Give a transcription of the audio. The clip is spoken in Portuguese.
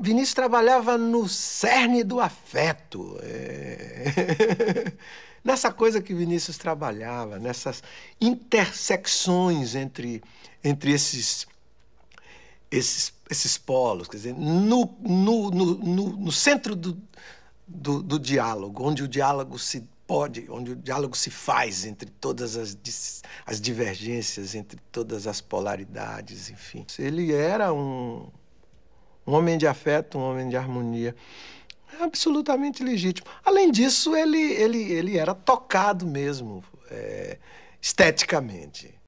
Vinícius trabalhava no cerne do afeto. É... nessa coisa que Vinícius trabalhava, nessas intersecções entre, entre esses, esses, esses polos, quer dizer, no, no, no, no, no centro do, do, do diálogo, onde o diálogo se pode, onde o diálogo se faz entre todas as, as divergências, entre todas as polaridades, enfim. Ele era um, um homem de afeto, um homem de harmonia. É absolutamente legítimo. Além disso, ele, ele, ele era tocado mesmo, é, esteticamente.